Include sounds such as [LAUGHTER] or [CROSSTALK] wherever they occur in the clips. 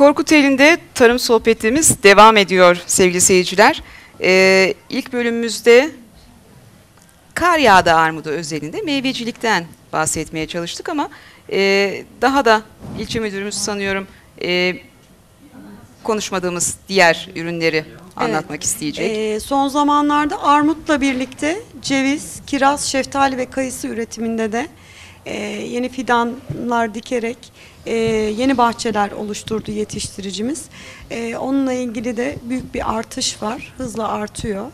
Korkut Elinde tarım sohbetimiz devam ediyor sevgili seyirciler. Ee, ilk bölümümüzde kar yağda armudu özelinde meyvecilikten bahsetmeye çalıştık ama e, daha da ilçe müdürümüz sanıyorum e, konuşmadığımız diğer ürünleri anlatmak evet. isteyecek. E, son zamanlarda armutla birlikte ceviz, kiraz, şeftali ve kayısı üretiminde de e, yeni fidanlar dikerek e, yeni bahçeler oluşturdu yetiştiricimiz. E, onunla ilgili de büyük bir artış var, hızla artıyor.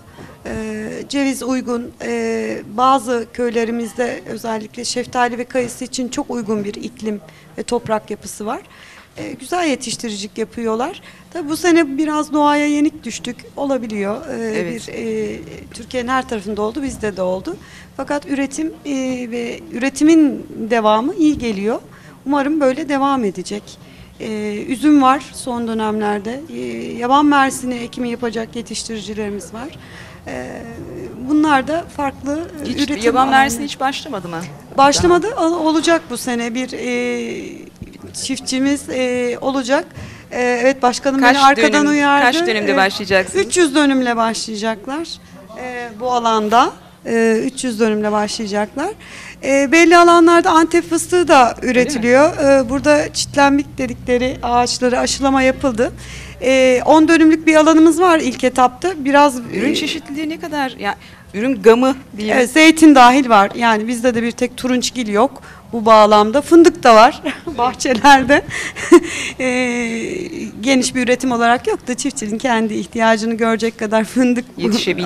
E, ceviz uygun, e, bazı köylerimizde özellikle şeftali ve kayısı için çok uygun bir iklim ve toprak yapısı var. E, güzel yetiştiricilik yapıyorlar. Tabi bu sene biraz doğaya yenik düştük olabiliyor. E, evet. Bir e, Türkiye'nin her tarafında oldu, bizde de oldu. Fakat üretim e, ve üretimin devamı iyi geliyor. Umarım böyle devam edecek. Ee, üzüm var son dönemlerde. Ee, yaban mersini ekimi yapacak yetiştiricilerimiz var. Ee, bunlar da farklı e, hiç, üretim Yaban mersini hiç başlamadı mı? Başlamadı. Daha. Olacak bu sene bir e, çiftçimiz e, olacak. E, evet başkanım kaç beni arkadan dönüm, uyardı. Kaç dönümde e, başlayacaksınız? 300 dönümle başlayacaklar e, bu alanda. E, 300 dönümle başlayacaklar. E, belli alanlarda Antep fıstığı da üretiliyor. E, burada çitlenmik dedikleri ağaçları aşılama yapıldı. 10 e, ee, dönümlük bir alanımız var ilk etapta. Biraz ürün e, çeşitliliği ne kadar yani ürün gamı diye. zeytin dahil var. Yani bizde de bir tek turunçgil yok bu bağlamda. Fındık da var [LAUGHS] bahçelerde. [LAUGHS] e, geniş bir üretim olarak yok da çiftçinin kendi ihtiyacını görecek kadar fındık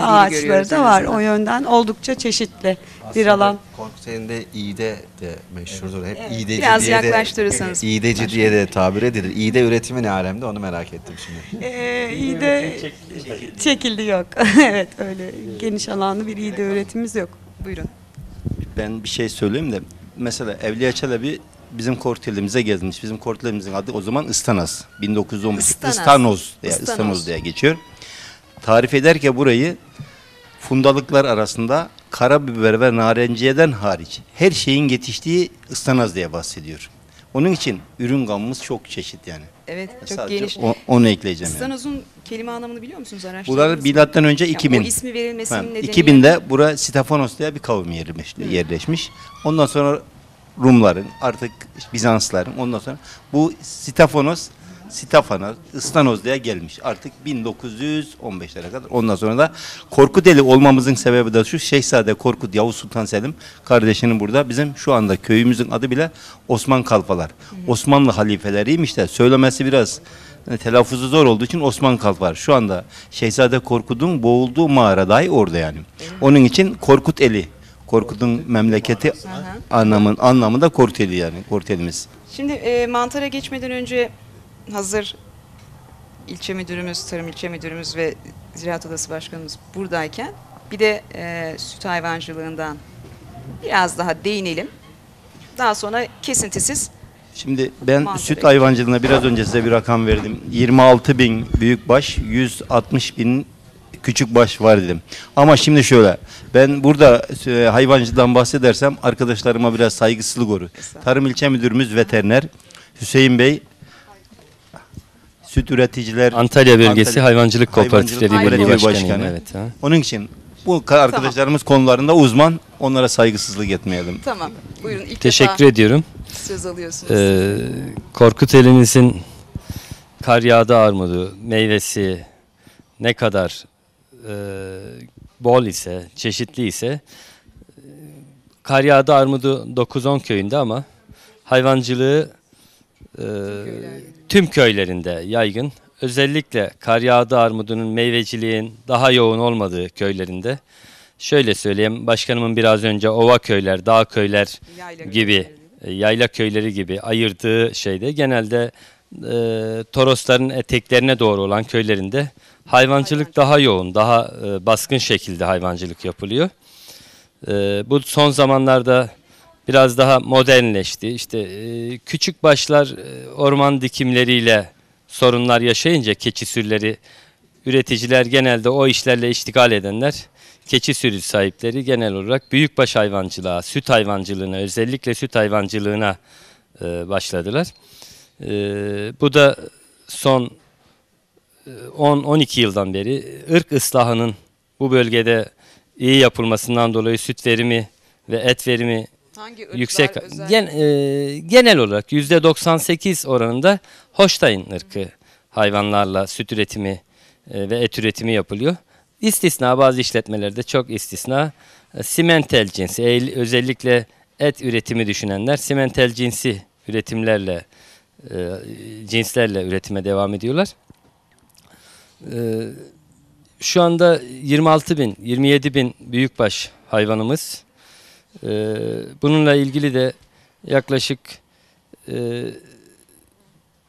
ağaçları da var. O yönden oldukça çeşitli bir alan. Korkutay'ın de İğde de meşhurdur. Hep evet. İğdeci Biraz diye yaklaştırırsanız. De, İğdeci diye de tabir edilir. İğde üretimi ne alemde onu merak ettim şimdi. Ee, İğde çekildi, yok. [LAUGHS] evet öyle geniş alanlı bir İğde üretimimiz yok. Buyurun. Ben bir şey söyleyeyim de mesela Evliya Çelebi bizim kortelimize gezmiş. Bizim kortelimizin adı o zaman İstanaz. 1915 İstanas. İstanoz diye, İstanoz. İstanoz diye geçiyor. Tarif ederken burayı fundalıklar arasında karabiber ve narenciyeden hariç her şeyin yetiştiği ıslanaz diye bahsediyor. Onun için ürün gamımız çok çeşit yani. Evet, çok geniş. O, onu ekleyeceğim. Stanoz'un yani. kelime anlamını biliyor musunuz araştırdınız Buralar milattan önce 2000. Yani o ismi verilmesinin ha, nedeni 2000'de bura Stafanos diye bir kavim yerleşmiş. Hmm. yerleşmiş. Ondan sonra Rumların, artık Bizansların ondan sonra bu Stafanos Sitafana, İstanozlu'ya gelmiş. Artık 1915'lere kadar. Ondan sonra da Korkut Eli olmamızın sebebi de şu. Şehzade Korkut Yavuz Sultan Selim kardeşinin burada. Bizim şu anda köyümüzün adı bile Osman Kalfalar. Hı. Osmanlı halifeleriymiş de söylemesi biraz yani e, telaffuzu zor olduğu için Osman Kalp Şu anda Şehzade Korkut'un boğulduğu mağara dahi orada yani. Onun için Korkut Eli. Korkut'un memleketi anlamın, anlamında Korkut Eli yani. Korkut Elimiz. Şimdi e, mantara geçmeden önce hazır ilçe müdürümüz, tarım ilçe müdürümüz ve Ziraat Odası Başkanımız buradayken bir de e, süt hayvancılığından biraz daha değinelim. Daha sonra kesintisiz Şimdi ben Mantıklı. süt hayvancılığına biraz önce size bir rakam verdim. 26 bin büyük baş, 160 bin küçük baş var dedim. Ama şimdi şöyle, ben burada e, hayvancılıktan bahsedersem arkadaşlarıma biraz saygısızlık olur. Tarım ilçe müdürümüz veteriner Hüseyin Bey Süt Üreticiler Antalya Bölgesi Antalya- Hayvancılık Kooperatifleri Hayvancılık Birliği Başkanı. Başkanı. Evet. Ha. Onun için bu ka- arkadaşlarımız konularında uzman onlara saygısızlık etmeyelim. Tamam. Buyurun ilk Teşekkür defa ediyorum. söz alıyorsunuz. Ee, Korkut elinizin kar yağdı armudu meyvesi ne kadar e, bol ise, çeşitli ise e, kar yağdı armudu 9-10 köyünde ama hayvancılığı e, tüm köylerinde yaygın. Özellikle kar yağdı armudunun meyveciliğin daha yoğun olmadığı köylerinde. Şöyle söyleyeyim, başkanımın biraz önce ova köyler, dağ köyler yayla gibi, köyleri. yayla köyleri gibi ayırdığı şeyde genelde e, Torosların eteklerine doğru olan köylerinde hayvancılık daha yoğun, daha e, baskın şekilde hayvancılık yapılıyor. E, bu son zamanlarda biraz daha modernleşti. İşte e, küçük başlar e, orman dikimleriyle sorunlar yaşayınca keçi sürüleri üreticiler genelde o işlerle iştigal edenler keçi sürü sahipleri genel olarak büyükbaş hayvancılığa, süt hayvancılığına, özellikle süt hayvancılığına e, başladılar. bu da son 10-12 yıldan beri ırk ıslahının bu bölgede iyi yapılmasından dolayı süt verimi ve et verimi hangi ırklar yüksek Gen, e, genel olarak yüzde %98 oranında Hoştayın ırkı hayvanlarla süt üretimi e, ve et üretimi yapılıyor. İstisna bazı işletmelerde çok istisna e, simentel cinsi özellikle et üretimi düşünenler simentel cinsi üretimlerle e, cinslerle üretime devam ediyorlar. E, şu anda 26 bin, 27 bin büyükbaş hayvanımız ee, bununla ilgili de yaklaşık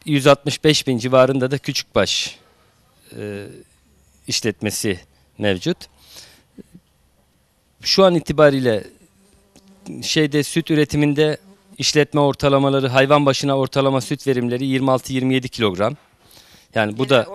165 e, bin civarında da küçükbaş e, işletmesi mevcut. Şu an itibariyle şeyde süt üretiminde işletme ortalamaları hayvan başına ortalama süt verimleri 26-27 kilogram. Yani bu da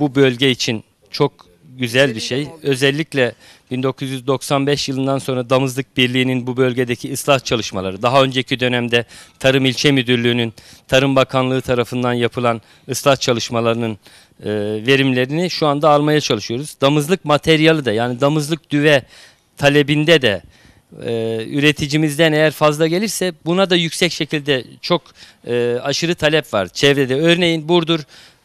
bu bölge için çok güzel bir şey. Özellikle 1995 yılından sonra Damızlık Birliği'nin bu bölgedeki ıslah çalışmaları, daha önceki dönemde Tarım İlçe Müdürlüğü'nün, Tarım Bakanlığı tarafından yapılan ıslah çalışmalarının e, verimlerini şu anda almaya çalışıyoruz. Damızlık materyali de yani damızlık düve talebinde de e, üreticimizden eğer fazla gelirse buna da yüksek şekilde çok e, aşırı talep var çevrede. Örneğin Burdur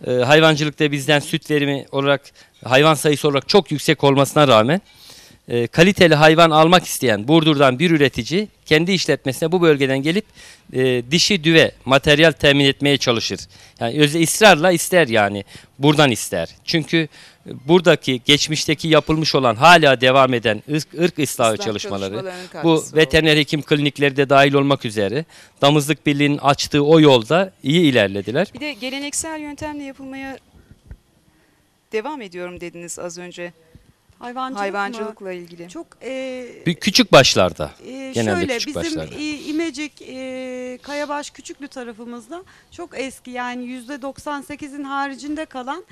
e, ee, hayvancılıkta bizden süt verimi olarak hayvan sayısı olarak çok yüksek olmasına rağmen e, kaliteli hayvan almak isteyen Burdur'dan bir üretici kendi işletmesine bu bölgeden gelip e, dişi düve materyal temin etmeye çalışır. Yani özellikle ısrarla ister yani buradan ister. Çünkü buradaki geçmişteki yapılmış olan hala devam eden ırk, ırk ıslahı Islah çalışmaları bu veteriner oldu. hekim klinikleri de dahil olmak üzere Damızlık Birliği'nin açtığı o yolda iyi ilerlediler. Bir de geleneksel yöntemle yapılmaya devam ediyorum dediniz az önce. Hayvancılık hayvancılıkla mı? ilgili. Çok e, Bir küçük başlarda. E, Genelde şöyle küçük bizim başlarda. Bizim e, İmecik e, Kayabaş Küçüklü tarafımızda çok eski yani yüzde %98'in haricinde kalan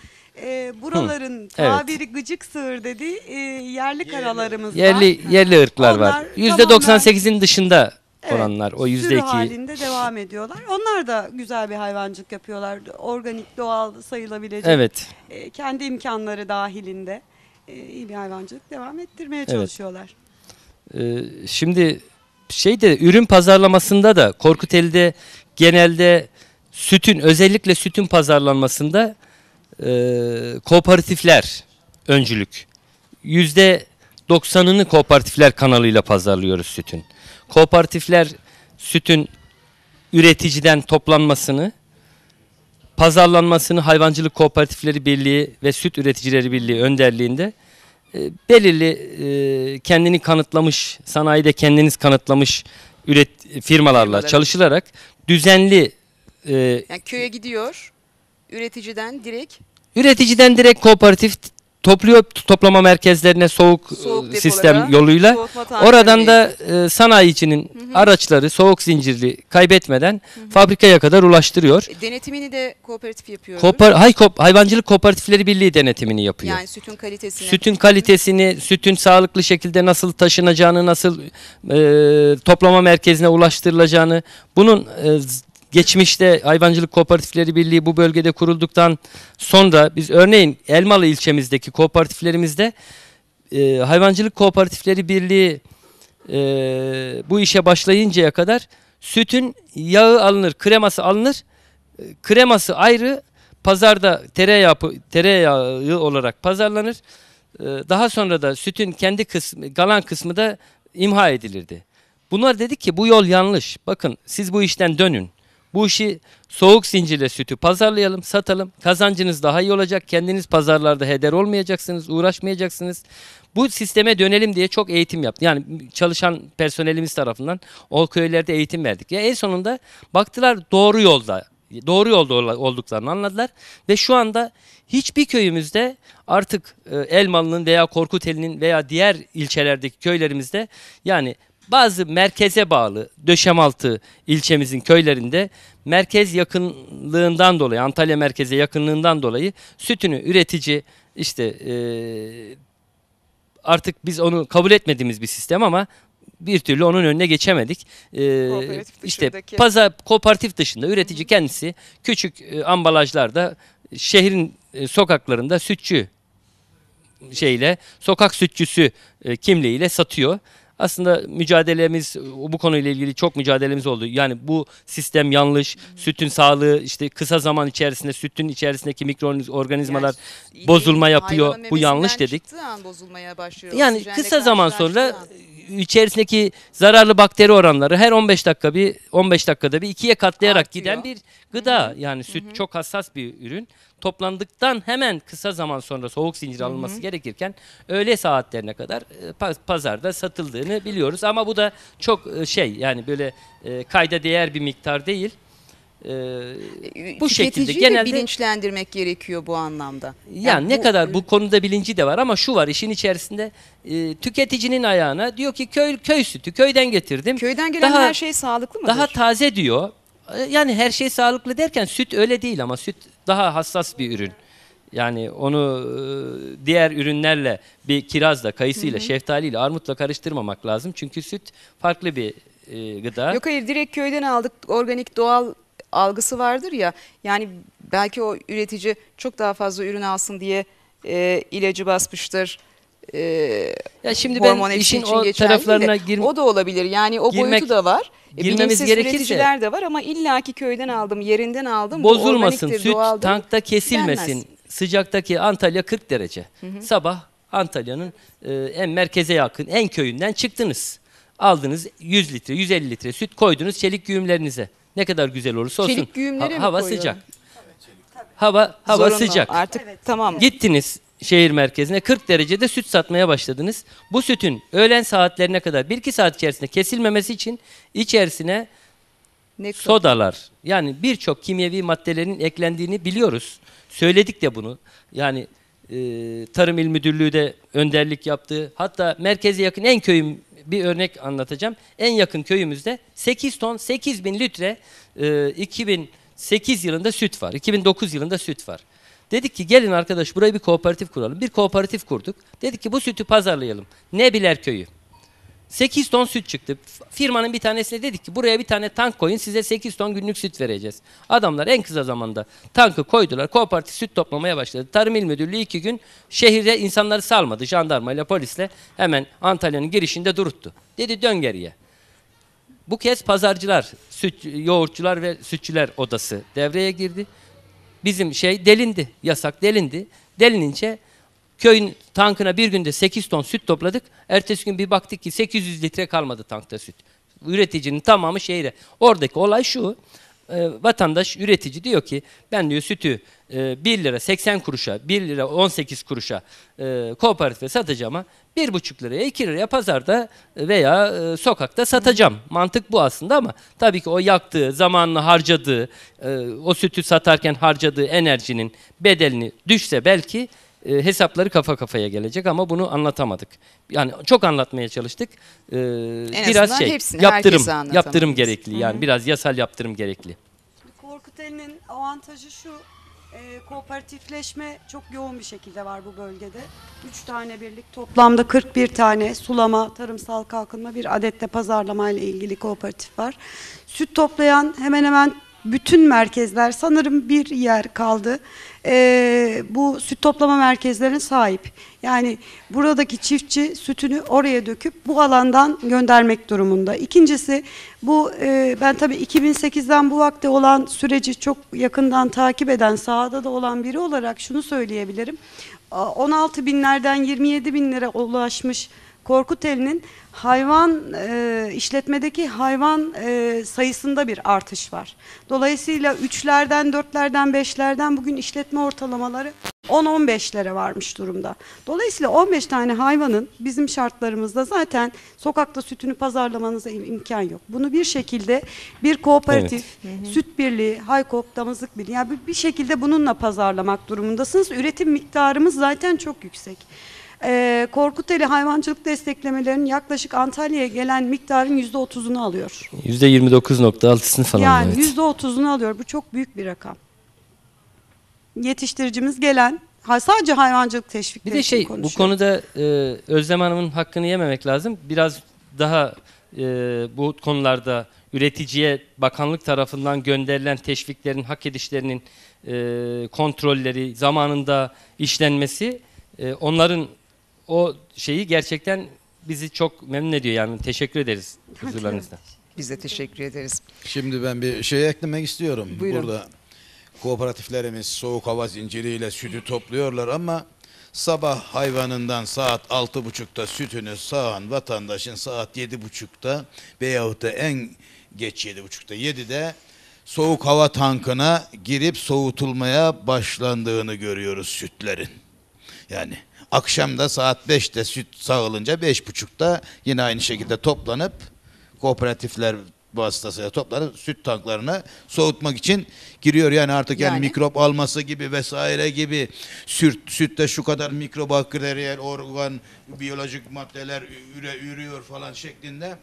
e, buraların tabiri gıcık sığır dediği e, yerli karalarımız var. Yerli yerli ırklar var. Onlar %98'in dışında Evet, o yüzdeki halinde devam ediyorlar. Onlar da güzel bir hayvancılık yapıyorlar. Organik, doğal sayılabilecek. Evet. E, kendi imkanları dahilinde. E, iyi bir hayvancılık devam ettirmeye evet. çalışıyorlar. Ee, şimdi şey de ürün pazarlamasında da Korkuteli'de genelde sütün özellikle sütün pazarlanmasında e, kooperatifler öncülük. Yüzde doksanını kooperatifler kanalıyla pazarlıyoruz sütün. Kooperatifler sütün üreticiden toplanmasını pazarlanmasını Hayvancılık Kooperatifleri Birliği ve Süt Üreticileri Birliği önderliğinde e, belirli e, kendini kanıtlamış, sanayide kendiniz kanıtlamış üret firmalarla çalışılarak düzenli e, yani köye gidiyor üreticiden direkt üreticiden direkt kooperatif topluyor toplama merkezlerine soğuk, soğuk e, sistem yoluyla. Oradan da e, sanayicinin hı hı. araçları soğuk zincirli kaybetmeden hı hı. fabrikaya kadar ulaştırıyor. E, denetimini de kooperatif yapıyor. Koper, hay, kop, hayvancılık Kooperatifleri Birliği denetimini yapıyor. Yani sütün kalitesini. Sütün kalitesini, hı. sütün sağlıklı şekilde nasıl taşınacağını, nasıl e, toplama merkezine ulaştırılacağını bunun e, geçmişte Hayvancılık Kooperatifleri Birliği bu bölgede kurulduktan sonra biz örneğin Elmalı ilçemizdeki kooperatiflerimizde e, Hayvancılık Kooperatifleri Birliği e, bu işe başlayıncaya kadar sütün yağı alınır, kreması alınır. E, kreması ayrı pazarda tereyağı, tereyağı olarak pazarlanır. E, daha sonra da sütün kendi kısmı, kalan kısmı da imha edilirdi. Bunlar dedi ki bu yol yanlış. Bakın siz bu işten dönün. Bu işi soğuk zincirle sütü pazarlayalım, satalım. Kazancınız daha iyi olacak. Kendiniz pazarlarda heder olmayacaksınız, uğraşmayacaksınız. Bu sisteme dönelim diye çok eğitim yaptı. Yani çalışan personelimiz tarafından o köylerde eğitim verdik. Ya en sonunda baktılar doğru yolda doğru yolda olduklarını anladılar ve şu anda hiçbir köyümüzde artık e, Elmalı'nın veya Korkuteli'nin veya diğer ilçelerdeki köylerimizde yani bazı merkeze bağlı Döşemaltı ilçemizin köylerinde merkez yakınlığından dolayı Antalya merkeze yakınlığından dolayı sütünü üretici işte e, artık biz onu kabul etmediğimiz bir sistem ama bir türlü onun önüne geçemedik. Ee, işte pazar kooperatif dışında üretici kendisi küçük e, ambalajlarda şehrin e, sokaklarında sütçü şeyle sokak sütçüsü e, kimliğiyle satıyor. Aslında mücadelemiz e, bu konuyla ilgili çok mücadelemiz oldu. Yani bu sistem yanlış. Sütün sağlığı işte kısa zaman içerisinde sütün içerisindeki mikroorganizmalar Yani bozulma yapıyor. Bu yanlış dedik. Bozulmaya başlıyor. Yani kısa zaman karşılaştığı sonra an içerisindeki zararlı bakteri oranları her 15 dakika bir 15 dakikada bir ikiye katlayarak Artıyor. giden bir gıda. Hı hı. Yani süt hı hı. çok hassas bir ürün. Toplandıktan hemen kısa zaman sonra soğuk zincir alınması hı hı. gerekirken öğle saatlerine kadar e, pazarda satıldığını biliyoruz ama bu da çok e, şey yani böyle e, kayda değer bir miktar değil e, bu şekilde genelde bilinçlendirmek gerekiyor bu anlamda. Yani, yani ne kadar bu konuda bilinci de var ama şu var işin içerisinde e, tüketicinin ayağına diyor ki köy köy sütü köyden getirdim. Köyden gelen daha, her şey sağlıklı mıdır? Daha taze diyor. E, yani her şey sağlıklı derken süt öyle değil ama süt daha hassas bir ürün. Yani onu e, diğer ürünlerle bir kirazla, kayısıyla, hı hı. şeftaliyle, armutla karıştırmamak lazım. Çünkü süt farklı bir e, gıda. Yok hayır direkt köyden aldık organik doğal algısı vardır ya. Yani belki o üretici çok daha fazla ürün alsın diye e, ilacı basmıştır. E, ya şimdi ben işin o taraflarına girmek O da olabilir. Yani o girmek, boyutu da var. E, girmemiz gerekirse. üreticiler de var ama illaki köyden aldım, yerinden aldım. Bozulmasın, süt tankta kesilmesin. Denmez. Sıcaktaki Antalya 40 derece. Hı hı. Sabah Antalya'nın e, en merkeze yakın, en köyünden çıktınız. Aldınız 100 litre, 150 litre süt koydunuz çelik güğümlerinize. Ne kadar güzel olursa olsun. Çelik güğümlere ha, Hava koyuyorum? sıcak. Hava hava Zorunlu. sıcak. Artık tamam. Gittiniz şehir merkezine 40 derecede süt satmaya başladınız. Bu sütün öğlen saatlerine kadar 1-2 saat içerisinde kesilmemesi için içerisine Ne sodalar yani birçok kimyevi maddelerin eklendiğini biliyoruz. Söyledik de bunu. Yani e, Tarım İl Müdürlüğü de önderlik yaptı. Hatta merkeze yakın en köyüm bir örnek anlatacağım. En yakın köyümüzde 8 ton 8 bin litre 2008 e, yılında süt var. 2009 yılında süt var. Dedik ki gelin arkadaş buraya bir kooperatif kuralım. Bir kooperatif kurduk. Dedik ki bu sütü pazarlayalım. Ne biler köyü. 8 ton süt çıktı. Firmanın bir tanesine dedik ki buraya bir tane tank koyun size 8 ton günlük süt vereceğiz. Adamlar en kısa zamanda tankı koydular. Kooperatif süt toplamaya başladı. Tarım İl Müdürlüğü iki gün şehirde insanları salmadı. jandarma ile polisle hemen Antalya'nın girişinde duruttu. Dedi dön geriye. Bu kez pazarcılar, süt, yoğurtçular ve sütçüler odası devreye girdi. Bizim şey delindi, yasak delindi. Delinince Köyün tankına bir günde 8 ton süt topladık. Ertesi gün bir baktık ki 800 litre kalmadı tankta süt. Üreticinin tamamı şehre. Oradaki olay şu. Ee, vatandaş üretici diyor ki ben diyor sütü e, 1 lira 80 kuruşa 1 lira 18 kuruşa e, kooperatife satacağım ama 1,5 liraya 2 liraya pazarda veya e, sokakta satacağım. Mantık bu aslında ama tabii ki o yaktığı zamanını harcadığı e, o sütü satarken harcadığı enerjinin bedelini düşse belki e, hesapları kafa kafaya gelecek ama bunu anlatamadık. Yani çok anlatmaya çalıştık. E, en biraz şey hepsini, yaptırım yaptırım gerekli. Yani Hı -hı. biraz yasal yaptırım gerekli. Korkuteli'nin avantajı şu e, kooperatifleşme çok yoğun bir şekilde var bu bölgede. Üç tane birlik toplamda 41 tane sulama, tarımsal kalkınma bir adette pazarlama ile ilgili kooperatif var. Süt toplayan hemen hemen bütün merkezler sanırım bir yer kaldı. Ee, bu süt toplama merkezlerine sahip. Yani buradaki çiftçi sütünü oraya döküp bu alandan göndermek durumunda. İkincisi bu e, ben tabii 2008'den bu vakte olan süreci çok yakından takip eden sahada da olan biri olarak şunu söyleyebilirim. 16 binlerden 27 binlere ulaşmış Korkut Eli'nin hayvan e, işletmedeki hayvan e, sayısında bir artış var. Dolayısıyla üçlerden, dörtlerden, beşlerden bugün işletme ortalamaları 10-15'lere varmış durumda. Dolayısıyla 15 tane hayvanın bizim şartlarımızda zaten sokakta sütünü pazarlamanıza im- imkan yok. Bunu bir şekilde bir kooperatif, evet. süt birliği, Haykop, Damızlık Birliği yani bir, bir şekilde bununla pazarlamak durumundasınız. Üretim miktarımız zaten çok yüksek e, ee, Korkuteli hayvancılık desteklemelerinin yaklaşık Antalya'ya gelen miktarın yüzde otuzunu alıyor. Yüzde yirmi dokuz nokta altısını falan. Yani yüzde evet. otuzunu alıyor. Bu çok büyük bir rakam. Yetiştiricimiz gelen sadece hayvancılık teşvikleri Bir de şey bu konuda e, Özlem Hanım'ın hakkını yememek lazım. Biraz daha e, bu konularda üreticiye bakanlık tarafından gönderilen teşviklerin hak edişlerinin e, kontrolleri zamanında işlenmesi e, onların o şeyi gerçekten bizi çok memnun ediyor yani. Teşekkür ederiz huzurlarınızda. Biz de teşekkür ederiz. Şimdi ben bir şey eklemek istiyorum. Buyurun. Burada kooperatiflerimiz soğuk hava zinciriyle sütü topluyorlar ama sabah hayvanından saat altı buçukta sütünü sağan vatandaşın saat yedi buçukta veyahut da en geç yedi buçukta yedide soğuk hava tankına girip soğutulmaya başlandığını görüyoruz sütlerin. Yani Akşam da saat 5'te süt sağılınca 5.30'da yine aynı şekilde toplanıp kooperatifler vasıtasıyla toplanıp süt tanklarını soğutmak için giriyor. Yani artık yani, yani mikrop alması gibi vesaire gibi süt, sütte şu kadar mikrobakteriyel organ, biyolojik maddeler üre, ürüyor falan şeklinde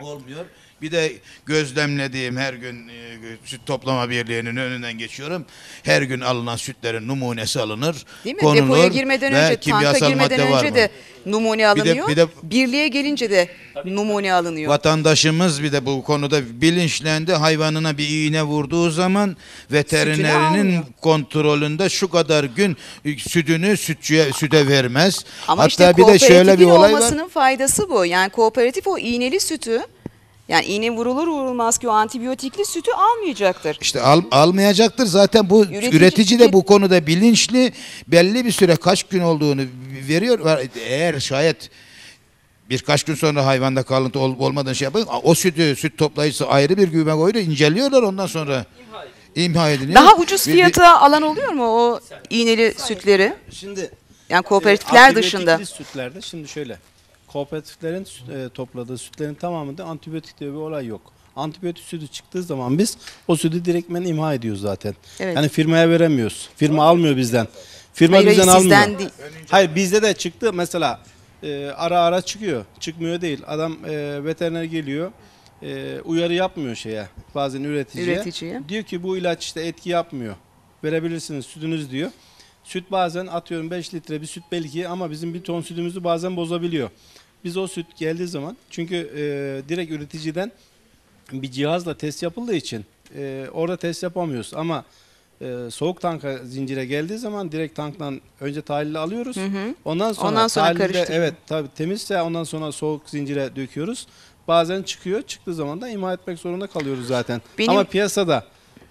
olmuyor. Bir de gözlemlediğim her gün e, süt toplama birliğinin önünden geçiyorum. Her gün alınan sütlerin numunesi alınır. Değil mi? Konulur Depoya girmeden önce, tanka girmeden önce de numune alınıyor. Bir de, bir de, Birliğe gelince de numune alınıyor. Vatandaşımız bir de bu konuda bilinçlendi. Hayvanına bir iğne vurduğu zaman veterinerinin kontrolünde şu kadar gün e, sütünü sütçüye süde vermez. Ama Hatta işte bir de şöyle bir olay var. olmasının faydası bu. Yani kooperatif o iğneli sütü yani iğne vurulur vurulmaz ki o antibiyotikli sütü almayacaktır. İşte al, almayacaktır. Zaten bu üretici, üretici de bu konuda bilinçli. Belli bir süre kaç gün olduğunu veriyor. Eğer şayet birkaç gün sonra hayvanda kalıntı ol, olmadan şey yapıyor. O sütü, süt toplayıcısı ayrı bir güme koyuyor. inceliyorlar ondan sonra. İmha, imha ediliyor. Daha ucuz fiyata alan oluyor mu o iğneli sütleri? Şimdi yani e, kooperatifler dışında. sütlerde şimdi şöyle kooperatiflerin e, topladığı sütlerin tamamında antibiyotik diye bir olay yok. Antibiyotik sütü çıktığı zaman biz o sütü direktmen imha ediyoruz zaten. Evet. Yani firmaya veremiyoruz. Firma almıyor bizden. Firma Hayır, bizden almıyor. sizden Hayır bizde de çıktı mesela e, ara ara çıkıyor. Çıkmıyor değil. Adam e, veteriner geliyor. E, uyarı yapmıyor şeye. Bazen üreticiye. Üreticiye. Diyor ki bu ilaç işte etki yapmıyor. Verebilirsiniz sütünüz diyor. Süt bazen atıyorum 5 litre bir süt belki ama bizim bir ton sütümüzü bazen bozabiliyor. Biz o süt geldiği zaman çünkü e, direkt üreticiden bir cihazla test yapıldığı için e, orada test yapamıyoruz ama e, soğuk tanka zincire geldiği zaman direkt tanktan önce tahlili alıyoruz. Hı hı. Ondan sonra, ondan sonra tahlilde, evet tabii temizse ondan sonra soğuk zincire döküyoruz. Bazen çıkıyor. Çıktığı zaman da imha etmek zorunda kalıyoruz zaten. Benim... Ama piyasada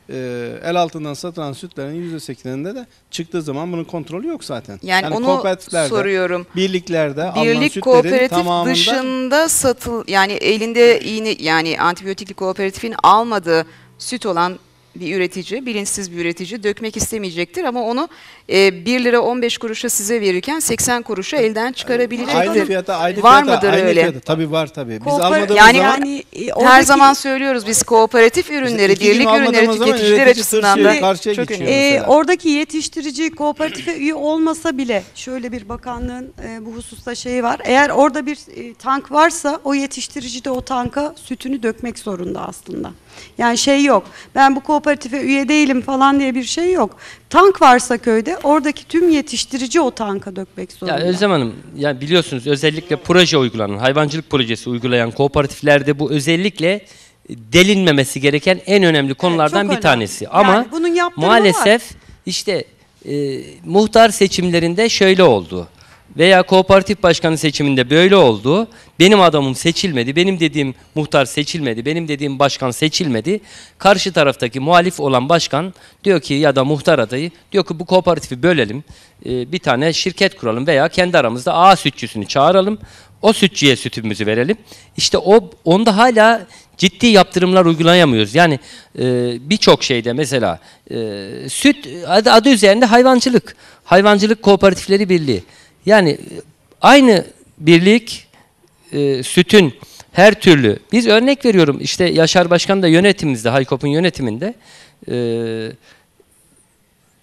e, el altından satılan sütlerin %8'inde de çıktığı zaman bunun kontrolü yok zaten. Yani, yani onu soruyorum. Birliklerde Birlik kooperatif tamamında, dışında satıl yani elinde iğne yani antibiyotikli kooperatifin almadığı süt olan bir üretici, bilinçsiz bir üretici dökmek istemeyecektir ama onu e, 1 lira 15 kuruşa size verirken 80 kuruşa elden çıkarabilecek. Aynı Hanım, fiyata, aynı var fiyata, mıdır aynı öyle? Fiyata. Tabii var tabii. Biz Koopera- almadığımız yani, zaman yani, e, oradaki, her zaman söylüyoruz biz kooperatif ürünleri, birlik ürünleri tüketiciler açısından da çok önemli. E, oradaki yetiştirici kooperatife üye olmasa bile şöyle bir bakanlığın e, bu hususta şeyi var. Eğer orada bir e, tank varsa o yetiştirici de o tanka sütünü dökmek zorunda aslında. Yani şey yok. Ben bu kooperatife üye değilim falan diye bir şey yok. Tank varsa köyde oradaki tüm yetiştirici o tanka dökmek zorunda. Ya Özlem Hanım ya biliyorsunuz özellikle proje uygulanan, hayvancılık projesi uygulayan kooperatiflerde bu özellikle delinmemesi gereken en önemli konulardan evet, bir önemli. tanesi. Ama bunun maalesef var. işte e, muhtar seçimlerinde şöyle oldu veya kooperatif başkanı seçiminde böyle oldu. Benim adamım seçilmedi, benim dediğim muhtar seçilmedi, benim dediğim başkan seçilmedi. Karşı taraftaki muhalif olan başkan diyor ki ya da muhtar adayı diyor ki bu kooperatifi bölelim, e, bir tane şirket kuralım veya kendi aramızda A sütçüsünü çağıralım. O sütçüye sütümüzü verelim. İşte o onda hala ciddi yaptırımlar uygulayamıyoruz. Yani e, birçok şeyde mesela e, süt adı, adı üzerinde hayvancılık, hayvancılık kooperatifleri birliği. Yani aynı birlik e, sütün her türlü. Biz örnek veriyorum işte Yaşar Başkan da yönetimimizde, Haykop'un yönetiminde e,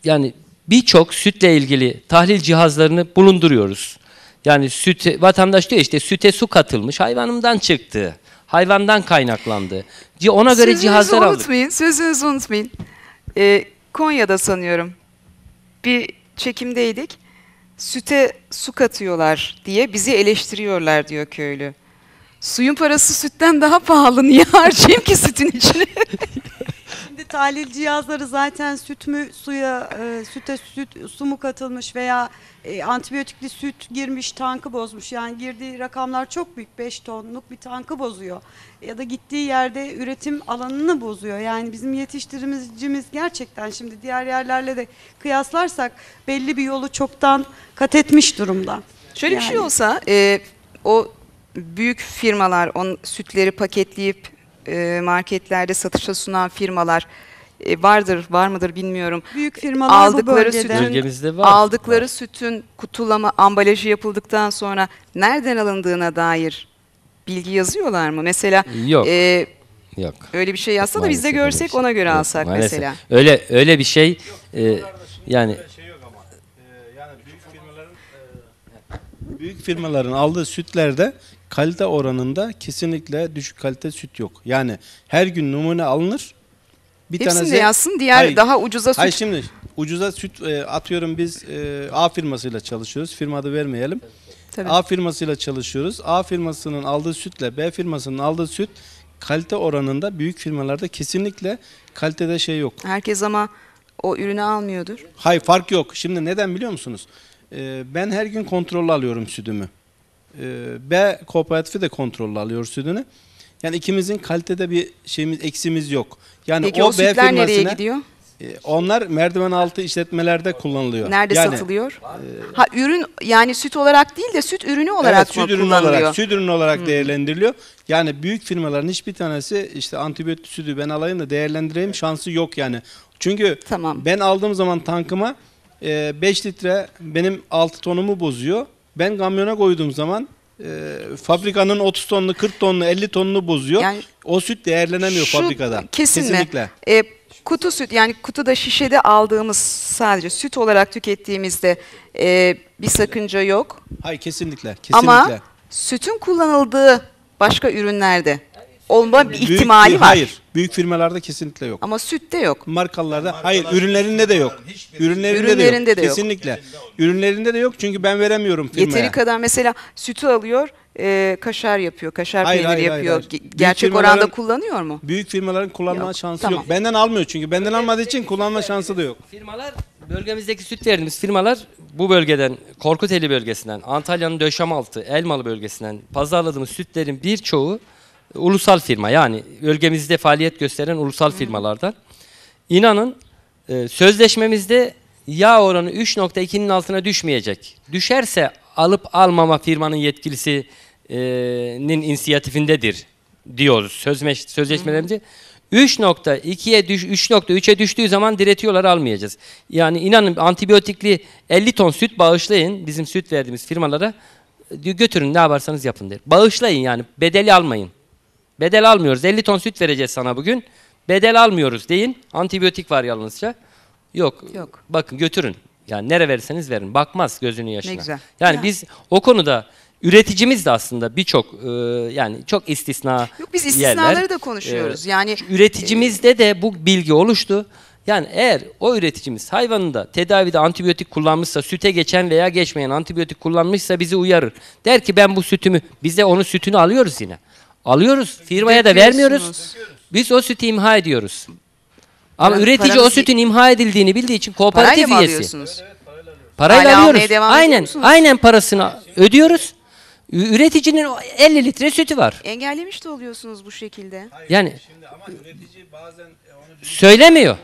yani birçok sütle ilgili tahlil cihazlarını bulunduruyoruz. Yani süt, vatandaş diyor işte süte su katılmış, hayvanımdan çıktı, hayvandan kaynaklandı. Ona göre sözünüzü cihazlar aldık. unutmayın, sözünüzü unutmayın. Ee, Konya'da sanıyorum bir çekimdeydik süte su katıyorlar diye bizi eleştiriyorlar diyor köylü. Suyun parası sütten daha pahalı. Niye harcayayım ki sütün içine? [LAUGHS] Şimdi tahlil cihazları zaten süt mü suya e, süte süt su mu katılmış veya e, antibiyotikli süt girmiş tankı bozmuş. Yani girdiği rakamlar çok büyük. 5 tonluk bir tankı bozuyor. Ya da gittiği yerde üretim alanını bozuyor. Yani bizim yetiştiricimiz gerçekten şimdi diğer yerlerle de kıyaslarsak belli bir yolu çoktan kat etmiş durumda. Şöyle yani. bir şey olsa e, o büyük firmalar on sütleri paketleyip e, marketlerde satışa sunan firmalar e, vardır var mıdır bilmiyorum. Büyük firmalar aldıkları bu bölgeden. Sütün, var. Aldıkları var. sütün kutulama ambalajı yapıldıktan sonra nereden alındığına dair bilgi yazıyorlar mı? Mesela Yok. E, Yok. Öyle bir şey yazsa yok, da biz de görsek şey. ona göre yok, alsak maalesef. mesela. Öyle öyle bir şey e, yani şey e, büyük firmaların aldığı sütlerde kalite oranında kesinlikle düşük kalite süt yok. Yani her gün numune alınır. Bir Hepsini tanesi, yazsın diğer hayır, daha ucuza süt. Hayır şimdi ucuza süt e, atıyorum biz e, A firmasıyla çalışıyoruz. Firmada vermeyelim. Tabii. A firmasıyla çalışıyoruz. A firmasının aldığı sütle B firmasının aldığı süt kalite oranında büyük firmalarda kesinlikle kalitede şey yok. Herkes ama o ürünü almıyordur. Hayır fark yok. Şimdi neden biliyor musunuz? Ee, ben her gün kontrol alıyorum sütümü. Ee, B kooperatifi de kontrol alıyor sütünü. Yani ikimizin kalitede bir şeyimiz eksimiz yok. Yani Peki o, o B firmasına nereye gidiyor? E, onlar merdiven altı işletmelerde kullanılıyor. Nerede yani, satılıyor? E, ha ürün yani süt olarak değil de süt ürünü olarak evet, süt ürünü kullanılıyor? Olarak, süt ürünü olarak hmm. değerlendiriliyor. Yani büyük firmaların hiçbir tanesi işte antibiyotik sütü ben alayım da değerlendireyim şansı yok yani. Çünkü tamam. ben aldığım zaman tankıma e, litre benim 6 tonumu bozuyor. Ben kamyona koyduğum zaman e, fabrikanın 30 tonlu, 40 tonlu, 50 tonlu bozuyor. Yani o süt değerlenemiyor şu fabrikada. Kesin Kesinlikle. E, kutu süt yani kutuda şişede aldığımız sadece süt olarak tükettiğimizde e, bir sakınca yok. Hayır kesinlikle. kesinlikle. Ama sütün kullanıldığı başka ürünlerde olma bir ihtimali büyük, var. Hayır. Büyük firmalarda kesinlikle yok. Ama sütte yok. Markalarda Markalar, hayır, ürünlerinde de yok. Ürünlerinde, şey ürünlerinde de, de yok. Kesinlikle. Ürünlerinde de yok çünkü ben veremiyorum firmaya. Yeteri kadar mesela sütü alıyor, e, kaşar yapıyor, kaşar hayır, peyniri hayır, yapıyor. Hayır, hayır. Gerçek oranda kullanıyor mu? Büyük firmaların kullanma yok, şansı tamam. yok. Benden almıyor çünkü. Benden almadığı için kullanma şansı da yok. Firmalar bölgemizdeki süt verdiğimiz firmalar bu bölgeden, Korkuteli bölgesinden, Antalya'nın Döşemaltı, Elmalı bölgesinden pazarladığımız sütlerin birçoğu ulusal firma yani bölgemizde faaliyet gösteren ulusal firmalardan. İnanın e, sözleşmemizde yağ oranı 3.2'nin altına düşmeyecek. Düşerse alıp almama firmanın yetkilisinin e, inisiyatifindedir diyoruz sözme, sözleşmelerimizde. 3.2'ye düş 3.3'e düştüğü zaman diretiyorlar almayacağız. Yani inanın antibiyotikli 50 ton süt bağışlayın bizim süt verdiğimiz firmalara e, götürün ne yaparsanız yapın der. Bağışlayın yani bedeli almayın. Bedel almıyoruz. 50 ton süt vereceğiz sana bugün. Bedel almıyoruz deyin. Antibiyotik var yalnızca. Yok. Yok. Bakın götürün. Yani nere verirseniz verin. Bakmaz gözünün yaşına. Ne güzel. Yani ya. biz o konuda üreticimiz de aslında birçok e, yani çok istisna Yok biz istisnaları yerler. da konuşuyoruz. Ee, yani üreticimizde e, de bu bilgi oluştu. Yani eğer o üreticimiz hayvanında tedavide antibiyotik kullanmışsa, süte geçen veya geçmeyen antibiyotik kullanmışsa bizi uyarır. Der ki ben bu sütümü, bize onun sütünü alıyoruz yine. Alıyoruz. Firmaya da vermiyoruz. Biz o sütü imha ediyoruz. Ama yani üretici o sütün imha edildiğini bildiği için kooperatif parayla üyesi. alıyorsunuz? evet, parayla Hala alıyoruz. Devam aynen, aynen parasını ödüyoruz. Üreticinin 50 litre sütü var. Engellemiş de oluyorsunuz bu şekilde. yani üretici bazen e, söylemiyor.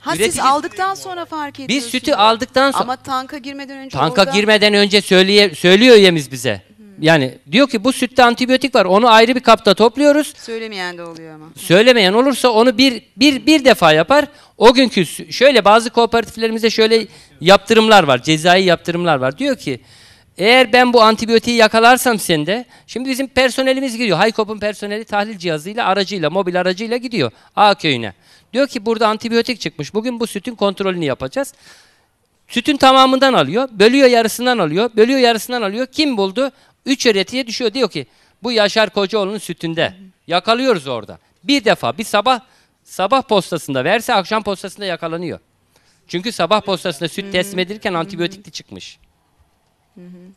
Ha üretici siz aldıktan sonra fark ediyorsunuz. Biz sütü aldıktan sonra. Ama tanka girmeden önce. Tanka orada... girmeden önce söylüyor, söylüyor üyemiz bize yani diyor ki bu sütte antibiyotik var. Onu ayrı bir kapta topluyoruz. Söylemeyen de oluyor ama. Söylemeyen olursa onu bir bir bir defa yapar. O günkü şöyle bazı kooperatiflerimizde şöyle yaptırımlar var. Cezai yaptırımlar var. Diyor ki eğer ben bu antibiyotiği yakalarsam sende, şimdi bizim personelimiz gidiyor. Haykop'un personeli tahlil cihazıyla, aracıyla, mobil aracıyla gidiyor A köyüne. Diyor ki burada antibiyotik çıkmış. Bugün bu sütün kontrolünü yapacağız. Sütün tamamından alıyor, bölüyor yarısından alıyor, bölüyor yarısından alıyor. Kim buldu? Üç öğretiye düşüyor. Diyor ki bu Yaşar Kocaoğlu'nun sütünde. Yakalıyoruz orada. Bir defa bir sabah sabah postasında verse akşam postasında yakalanıyor. Çünkü sabah postasında süt teslim edilirken antibiyotikli çıkmış.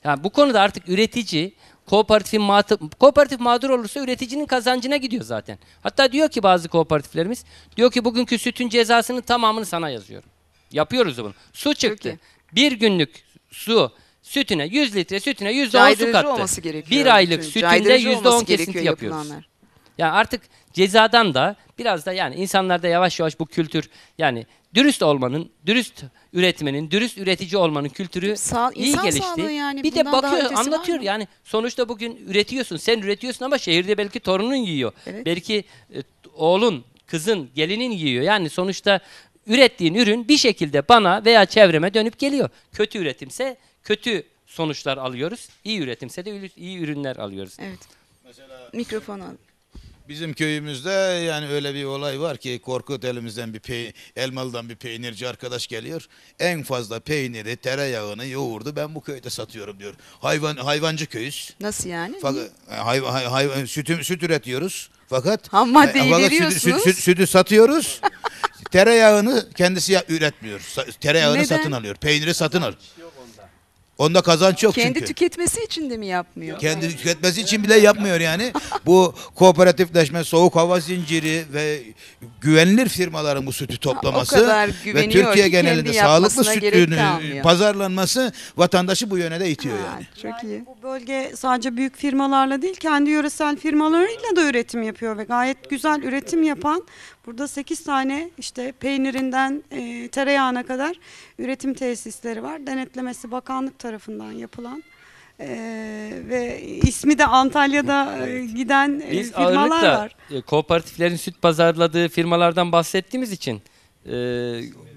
Yani bu konuda artık üretici kooperatifin mağdur, kooperatif mağdur olursa üreticinin kazancına gidiyor zaten. Hatta diyor ki bazı kooperatiflerimiz diyor ki bugünkü sütün cezasının tamamını sana yazıyorum. Yapıyoruz bunu. Su çıktı. Bir günlük su Sütüne 100 litre sütüne %10 su Caydırıcı olması gerekiyor. Bir aylık sütünde %10 olması kesinti gerekiyor yapıyoruz. yapılanlar. Yani artık cezadan da biraz da yani insanlarda yavaş yavaş bu kültür yani dürüst olmanın, dürüst üretmenin, dürüst üretici olmanın kültürü Sağ- iyi insan gelişti. yani, Bir de bundan daha bakıyor, anlatıyor yani sonuçta bugün üretiyorsun, sen üretiyorsun ama şehirde belki torunun yiyor. Evet. Belki e, oğlun, kızın, gelinin yiyor. Yani sonuçta ürettiğin ürün bir şekilde bana veya çevreme dönüp geliyor. Kötü üretimse kötü sonuçlar alıyoruz. İyi üretimse de iyi ürünler alıyoruz. Evet. Mesela Mikrofon al. Bizim köyümüzde yani öyle bir olay var ki Korkut elimizden bir pey Elmalı'dan bir peynirci arkadaş geliyor. En fazla peyniri, tereyağını, yoğurdu ben bu köyde satıyorum diyor. Hayvan hayvancı köyüz. Nasıl yani? Fakat e, hay, hay, hay, süt, süt üretiyoruz. Fakat Ham maddeyi e, fakat sütü, sütü, sütü, sütü satıyoruz. [LAUGHS] tereyağını kendisi üretmiyor. Tereyağını Neden? satın alıyor. Peyniri satın alıyor. Onda kazanç yok Kendi çünkü. tüketmesi için de mi yapmıyor? Kendi tüketmesi için bile yapmıyor yani. [LAUGHS] bu kooperatifleşme, soğuk hava zinciri ve güvenilir firmaların bu sütü toplaması kadar ve Türkiye genelinde kendi sağlıklı yapmasına sütünü pazarlanması vatandaşı bu yöne de itiyor yani. Çok iyi. Bu bölge sadece büyük firmalarla değil kendi yöresel firmalarıyla da üretim yapıyor ve gayet güzel üretim yapan Burada 8 tane işte peynirinden e, tereyağına kadar üretim tesisleri var. Denetlemesi bakanlık tarafından yapılan. Ee, ve ismi de Antalya'da e, evet. giden e, Biz firmalar var. E, kooperatiflerin süt pazarladığı firmalardan bahsettiğimiz için e,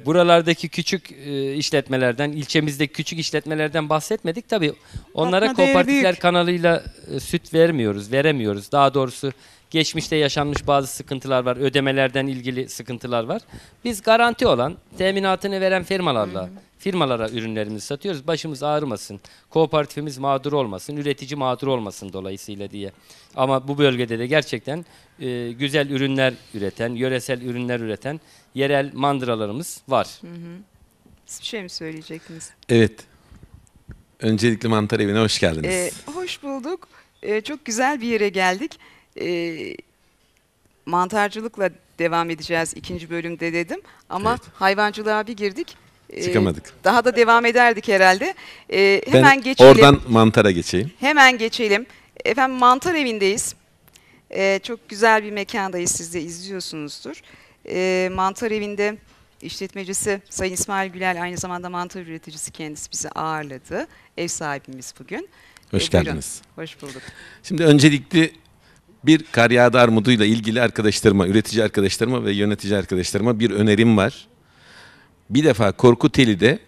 buralardaki küçük e, işletmelerden, ilçemizde küçük işletmelerden bahsetmedik. Tabii onlara Katma kooperatifler kanalıyla e, süt vermiyoruz, veremiyoruz. Daha doğrusu geçmişte yaşanmış bazı sıkıntılar var, ödemelerden ilgili sıkıntılar var. Biz garanti olan, teminatını veren firmalarla, firmalara ürünlerimizi satıyoruz. Başımız ağrımasın, kooperatifimiz mağdur olmasın, üretici mağdur olmasın dolayısıyla diye. Ama bu bölgede de gerçekten e, güzel ürünler üreten, yöresel ürünler üreten yerel mandıralarımız var. Hı -hı. bir şey mi söyleyecektiniz? Evet. Öncelikle Mantar Evi'ne hoş geldiniz. Ee, hoş bulduk. Ee, çok güzel bir yere geldik e, mantarcılıkla devam edeceğiz ikinci bölümde dedim. Ama evet. hayvancılığa bir girdik. E, Çıkamadık. Daha da devam ederdik herhalde. E, hemen ben geçelim. oradan mantara geçeyim. Hemen geçelim. Efendim mantar evindeyiz. E, çok güzel bir mekandayız siz de izliyorsunuzdur. E, mantar evinde işletmecisi Sayın İsmail Güler aynı zamanda mantar üreticisi kendisi bizi ağırladı. Ev sahibimiz bugün. Hoş e, geldiniz. Buyurun. Hoş bulduk. Şimdi öncelikli bir karyada armuduyla ilgili arkadaşlarıma, üretici arkadaşlarıma ve yönetici arkadaşlarıma bir önerim var. Bir defa Korkuteli'de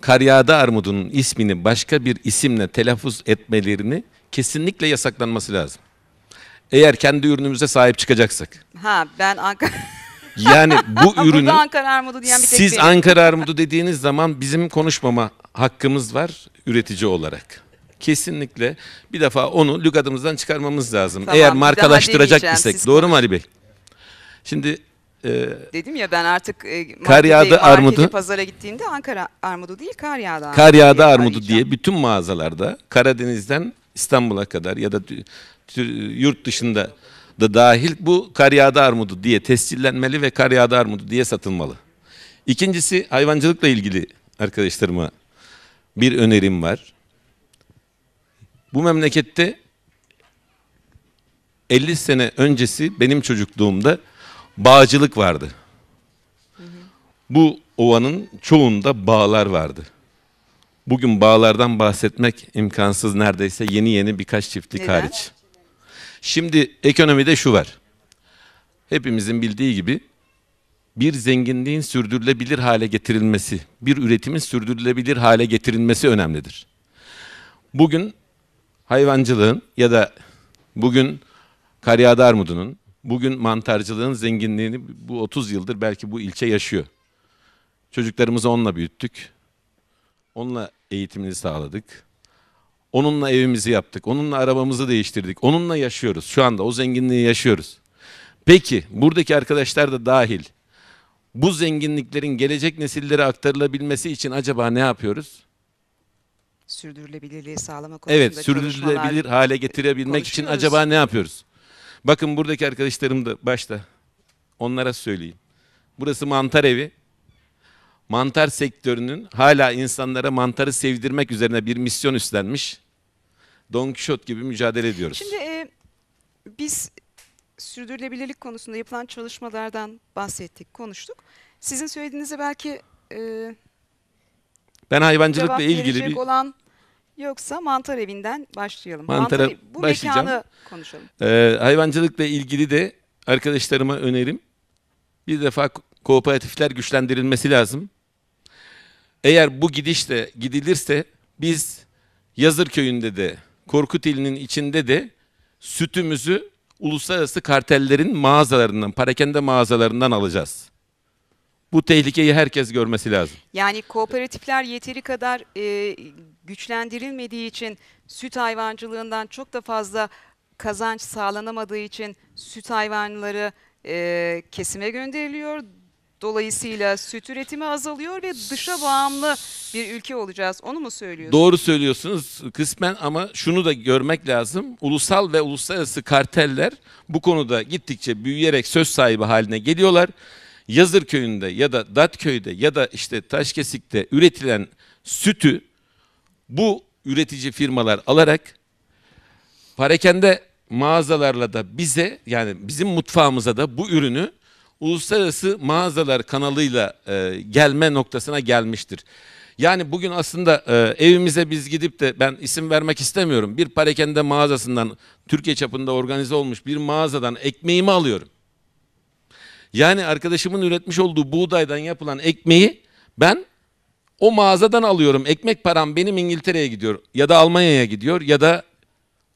karyada armudunun ismini başka bir isimle telaffuz etmelerini kesinlikle yasaklanması lazım. Eğer kendi ürünümüze sahip çıkacaksak. Ha ben Ankara... [LAUGHS] Yani bu ürünü Ankara armudu diyen bir siz benim. Ankara armudu dediğiniz zaman bizim konuşmama hakkımız var üretici olarak kesinlikle bir defa onu adımızdan çıkarmamız lazım. Tamam, Eğer markalaştıracak deneyeceğim, isek. Doğru mu Ali Bey? Şimdi e, Dedim ya ben artık e, Kar yağdı armudu. pazara gittiğinde Ankara armudu değil kar yağdı armudu. Kar yağdı armudu diye bütün mağazalarda Karadeniz'den İstanbul'a kadar ya da yurt dışında da dahil bu kar yağdı armudu diye tescillenmeli ve kar yağdı armudu diye satılmalı. İkincisi hayvancılıkla ilgili arkadaşlarıma bir önerim var. Bu memlekette 50 sene öncesi benim çocukluğumda bağcılık vardı. Bu ovanın çoğunda bağlar vardı. Bugün bağlardan bahsetmek imkansız neredeyse yeni yeni birkaç çiftlik Neden? hariç. Şimdi ekonomide şu var. Hepimizin bildiği gibi bir zenginliğin sürdürülebilir hale getirilmesi, bir üretimin sürdürülebilir hale getirilmesi önemlidir. Bugün hayvancılığın ya da bugün karyada mudunun bugün mantarcılığın zenginliğini bu 30 yıldır belki bu ilçe yaşıyor. Çocuklarımızı onunla büyüttük. Onunla eğitimini sağladık. Onunla evimizi yaptık. Onunla arabamızı değiştirdik. Onunla yaşıyoruz. Şu anda o zenginliği yaşıyoruz. Peki buradaki arkadaşlar da dahil bu zenginliklerin gelecek nesillere aktarılabilmesi için acaba ne yapıyoruz? sürdürülebilirliği sağlama konusunda Evet, sürdürülebilir hale getirebilmek için acaba ne yapıyoruz? Bakın buradaki arkadaşlarım da başta onlara söyleyeyim. Burası mantar evi. Mantar sektörünün hala insanlara mantarı sevdirmek üzerine bir misyon üstlenmiş. Don Quixote gibi mücadele ediyoruz. Şimdi e, biz sürdürülebilirlik konusunda yapılan çalışmalardan bahsettik, konuştuk. Sizin söylediğinize belki e, ben hayvancılıkla ilgili bir olan Yoksa mantar evinden başlayalım. Mantara mantar, bu başlayacağım. mekanı konuşalım. Ee, hayvancılıkla ilgili de arkadaşlarıma önerim. Bir defa kooperatifler güçlendirilmesi lazım. Eğer bu gidişle gidilirse biz Yazır köyünde de Korkut ilinin içinde de sütümüzü uluslararası kartellerin mağazalarından, parakende mağazalarından alacağız bu tehlikeyi herkes görmesi lazım. Yani kooperatifler yeteri kadar e, güçlendirilmediği için süt hayvancılığından çok da fazla kazanç sağlanamadığı için süt hayvanları e, kesime gönderiliyor. Dolayısıyla süt üretimi azalıyor ve dışa bağımlı bir ülke olacağız. Onu mu söylüyorsunuz? Doğru söylüyorsunuz kısmen ama şunu da görmek lazım. Ulusal ve uluslararası karteller bu konuda gittikçe büyüyerek söz sahibi haline geliyorlar. Yazır köyünde ya da Dat köyde ya da işte Taşkesik'te üretilen sütü bu üretici firmalar alarak parekende mağazalarla da bize yani bizim mutfağımıza da bu ürünü uluslararası mağazalar kanalıyla e, gelme noktasına gelmiştir. Yani bugün aslında e, evimize biz gidip de ben isim vermek istemiyorum. Bir parekende mağazasından Türkiye çapında organize olmuş bir mağazadan ekmeğimi alıyorum. Yani arkadaşımın üretmiş olduğu buğdaydan yapılan ekmeği ben o mağazadan alıyorum. Ekmek param benim İngiltere'ye gidiyor ya da Almanya'ya gidiyor ya da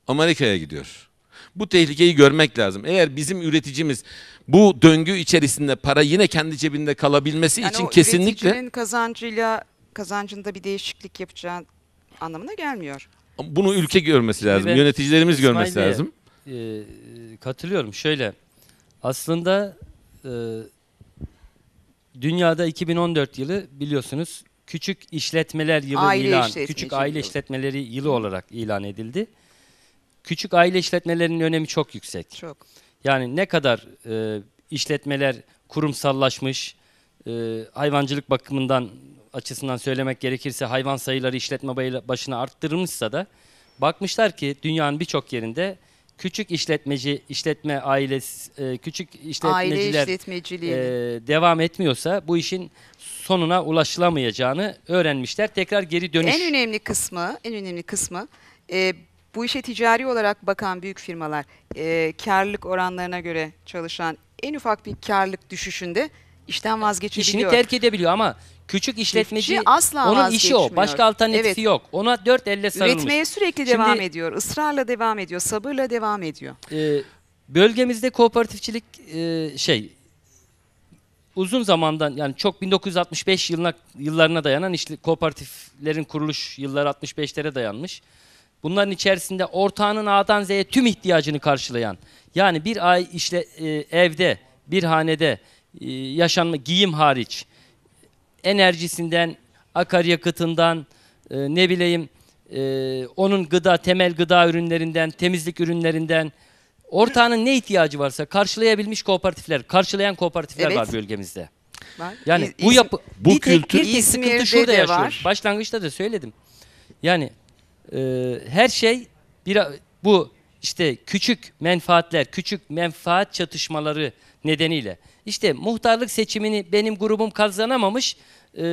Amerika'ya gidiyor. Bu tehlikeyi görmek lazım. Eğer bizim üreticimiz bu döngü içerisinde para yine kendi cebinde kalabilmesi yani için kesinlikle üreticinin kazancıyla kazancında bir değişiklik yapacağı anlamına gelmiyor. Bunu ülke görmesi lazım. Ben, Yöneticilerimiz görmesi lazım. E, katılıyorum. Şöyle aslında ee, dünyada 2014 yılı biliyorsunuz küçük işletmeler yılı Aile ilan, küçük aile yılı. işletmeleri yılı olarak ilan edildi. Küçük aile işletmelerinin önemi çok yüksek. Çok. Yani ne kadar e, işletmeler kurumsallaşmış, e, hayvancılık bakımından açısından söylemek gerekirse hayvan sayıları işletme başına arttırılmışsa da bakmışlar ki dünyanın birçok yerinde küçük işletmeci işletme ailesi e, küçük işletmeciler işletmeciliği. e, devam etmiyorsa bu işin sonuna ulaşılamayacağını öğrenmişler. Tekrar geri dönüş. En önemli kısmı, en önemli kısmı e, bu işe ticari olarak bakan büyük firmalar e, karlılık oranlarına göre çalışan en ufak bir karlılık düşüşünde işten vazgeçebiliyor. İşini terk edebiliyor ama Küçük işletmeci Çiftçi asla onun işi o. Başka alternatifi Evet. yok. Ona dört elle sarılmış. Üretmeye sürekli Şimdi- devam ediyor, ısrarla devam ediyor, sabırla devam ediyor. Ee, bölgemizde kooperatifçilik e, şey uzun zamandan yani çok 1965 yılına yıllarına dayanan işli, kooperatiflerin kuruluş yılları 65'lere dayanmış. Bunların içerisinde ortağının A'dan Z'ye tüm ihtiyacını karşılayan yani bir ay işle e, evde bir hanede e, yaşanma giyim hariç enerjisinden, akaryakıtından, e, ne bileyim e, onun gıda, temel gıda ürünlerinden, temizlik ürünlerinden ortağının ne ihtiyacı varsa karşılayabilmiş kooperatifler, karşılayan kooperatifler Evet. var bölgemizde. Var. Yani İz- bu yapı bu bir tek kültür bir İzmir'de sıkıntı şurada de yaşıyoruz. var. Başlangıçta da söyledim. Yani e, her şey bir bu işte küçük menfaatler, küçük menfaat çatışmaları nedeniyle işte muhtarlık seçimini benim grubum kazanamamış e,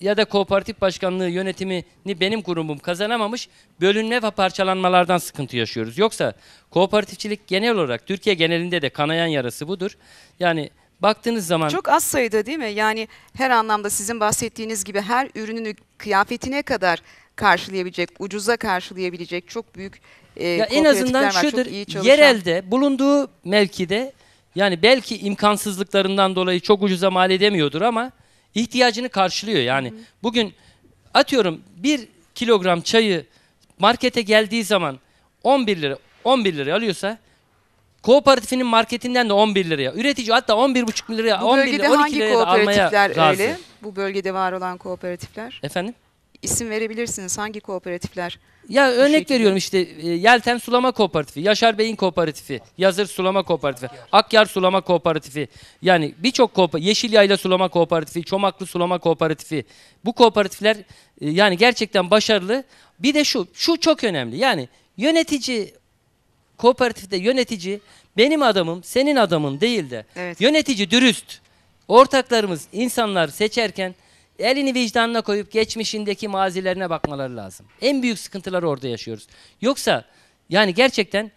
ya da kooperatif başkanlığı yönetimini benim grubum kazanamamış bölünme ve parçalanmalardan sıkıntı yaşıyoruz. Yoksa kooperatifçilik genel olarak Türkiye genelinde de kanayan yarası budur. Yani baktığınız zaman... Çok az sayıda değil mi? Yani her anlamda sizin bahsettiğiniz gibi her ürününü kıyafetine kadar karşılayabilecek, ucuza karşılayabilecek çok büyük e, ya en azından var. şudur, yerelde bulunduğu mevkide yani belki imkansızlıklarından dolayı çok ucuza mal edemiyordur ama ihtiyacını karşılıyor. Yani hı hı. bugün atıyorum bir kilogram çayı markete geldiği zaman 11 lira 11 lira alıyorsa kooperatifinin marketinden de 11 liraya. Üretici hatta 11,5 liraya, 11 liraya, 12 liraya almaya öyle? Bu bölgede var olan kooperatifler? Efendim? isim verebilirsiniz hangi kooperatifler? Ya örnek şekilde? veriyorum işte e, Yelten Sulama Kooperatifi, Yaşar Bey'in Kooperatifi, Yazır Sulama Kooperatifi, Akyar Sulama Kooperatifi. Yani birçok kooperatif, Yeşil Yayla Sulama Kooperatifi, Çomaklı Sulama Kooperatifi. Bu kooperatifler e, yani gerçekten başarılı. Bir de şu, şu çok önemli. Yani yönetici kooperatifte yönetici benim adamım, senin adamın değil de evet. yönetici dürüst. Ortaklarımız, insanlar seçerken Elini vicdanına koyup geçmişindeki mazilerine bakmaları lazım. En büyük sıkıntıları orada yaşıyoruz. Yoksa yani gerçekten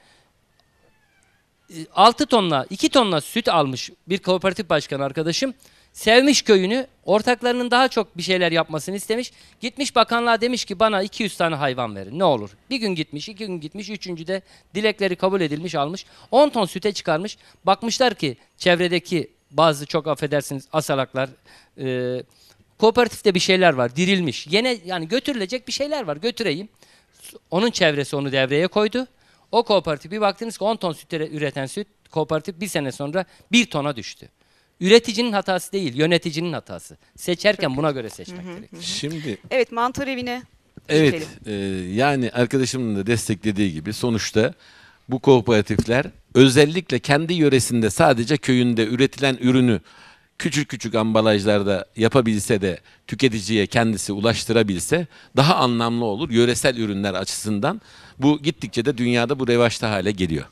6 e, tonla 2 tonla süt almış bir kooperatif başkanı arkadaşım. Sevmiş köyünü, ortaklarının daha çok bir şeyler yapmasını istemiş. Gitmiş bakanlığa demiş ki bana 200 tane hayvan verin ne olur. Bir gün gitmiş, iki gün gitmiş, üçüncü de dilekleri kabul edilmiş almış. 10 ton süte çıkarmış. Bakmışlar ki çevredeki bazı çok affedersiniz asalaklar, e, Kooperatifte bir şeyler var, dirilmiş. Yine yani götürülecek bir şeyler var, götüreyim. Onun çevresi onu devreye koydu. O kooperatif bir baktınız ki 10 ton süt üreten süt kooperatif bir sene sonra 1 tona düştü. Üreticinin hatası değil, yöneticinin hatası. Seçerken buna göre seçmek gerekiyor. Şimdi Evet mantar evine. evet e, yani arkadaşımın da desteklediği gibi sonuçta bu kooperatifler özellikle kendi yöresinde sadece köyünde üretilen ürünü küçük küçük ambalajlarda yapabilse de tüketiciye kendisi ulaştırabilse daha anlamlı olur yöresel ürünler açısından. Bu gittikçe de dünyada bu revaçta hale geliyor.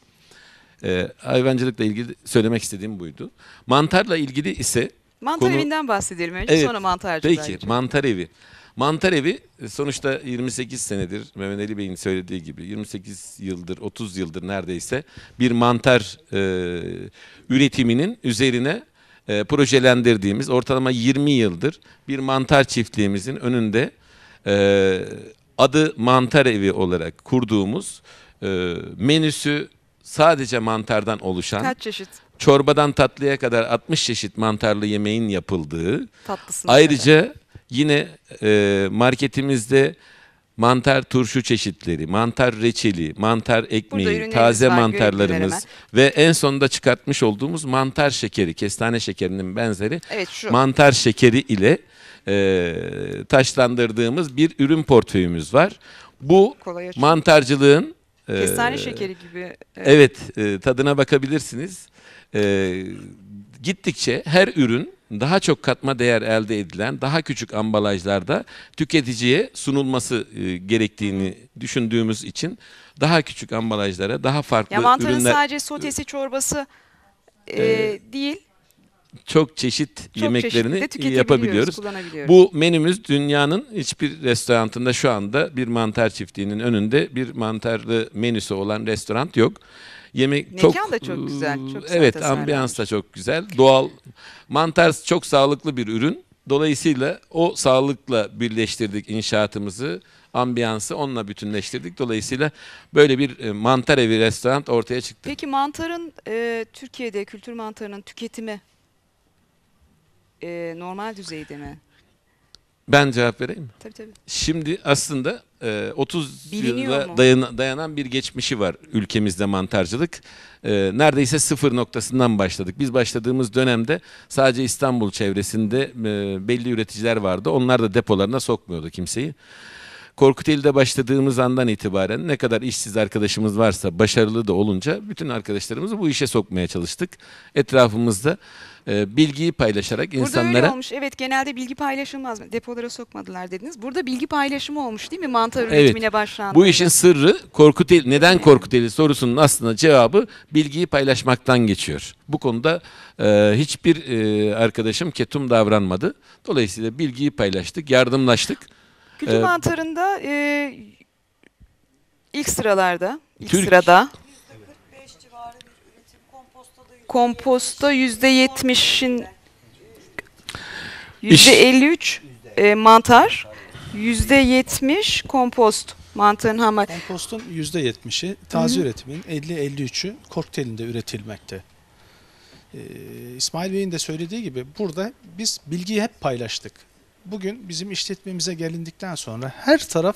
Ee, hayvancılıkla ilgili söylemek istediğim buydu. Mantarla ilgili ise... Mantar konu... evinden bahsedelim önce evet, sonra mantarcıdan. Peki önce. mantar evi. Mantar evi e, sonuçta 28 senedir Mehmet Ali Bey'in söylediği gibi 28 yıldır 30 yıldır neredeyse bir mantar e, üretiminin üzerine e, projelendirdiğimiz ortalama 20 yıldır bir mantar çiftliğimizin önünde e, adı mantar evi olarak kurduğumuz e, menüsü sadece mantardan oluşan Kaç çeşit? çorbadan tatlıya kadar 60 çeşit mantarlı yemeğin yapıldığı Tatlısını ayrıca yine e, marketimizde mantar turşu çeşitleri, mantar reçeli, mantar ekmeği, taze var, mantarlarımız ve en sonunda çıkartmış olduğumuz mantar şekeri, kestane şekerinin benzeri evet, şu. mantar şekeri ile e, taşlandırdığımız bir ürün portföyümüz var. Bu mantarcılığın e, Kestane e, şekeri gibi. Evet, e, tadına bakabilirsiniz. E, gittikçe her ürün daha çok katma değer elde edilen daha küçük ambalajlarda tüketiciye sunulması e, gerektiğini düşündüğümüz için daha küçük ambalajlara daha farklı Ya mantarın sadece sotesi çorbası e, Ee, değil. çok çeşit Çok yemeklerini çeşitli de yapabiliyoruz. Bu menümüz dünyanın hiçbir restorantında şu anda bir mantar çiftliğinin önünde bir mantarlı menüsü olan restoran yok. Yemek Mekan çok da çok güzel. Çok ıı, evet ambiyans da çok güzel. Doğal. Mantar çok sağlıklı bir ürün. Dolayısıyla o sağlıkla birleştirdik inşaatımızı, ambiyansı onunla bütünleştirdik. Dolayısıyla böyle bir e, mantar evi restoran ortaya çıktı. Peki mantarın e, Türkiye'de kültür mantarının tüketimi e, normal düzeyde mi? Ben cevap vereyim mi? Tabii tabii. Şimdi aslında e, 30 Biliniyor yıla mu? dayanan bir geçmişi var ülkemizde mantarcılık. E, neredeyse sıfır noktasından başladık. Biz başladığımız dönemde sadece İstanbul çevresinde e, belli üreticiler vardı. Onlar da depolarına sokmuyordu kimseyi. Korkut Eli'de başladığımız andan itibaren ne kadar işsiz arkadaşımız varsa başarılı da olunca bütün arkadaşlarımızı bu işe sokmaya çalıştık. Etrafımızda e, bilgiyi paylaşarak Burada insanlara... Burada öyle olmuş. Evet genelde bilgi paylaşılmaz. Depolara sokmadılar dediniz. Burada bilgi paylaşımı olmuş değil mi? Mantar üretimine evet. başlandı. Bu işin sırrı Korkut Eli, neden Korkut Eli sorusunun aslında cevabı bilgiyi paylaşmaktan geçiyor. Bu konuda e, hiçbir e, arkadaşım ketum davranmadı. Dolayısıyla bilgiyi paylaştık, yardımlaştık. Kültür ee, mantarında e, ilk sıralarda, ilk Türk, sırada. %45 yüzde bir üretim, komposta %70'in %53 e, mantar, kompost mantarın hamı. Kompostun %70'i taze Hı -hı. elli 50-53'ü kokteylinde üretilmekte. Ee, İsmail Bey'in de söylediği gibi burada biz bilgiyi hep paylaştık bugün bizim işletmemize gelindikten sonra her taraf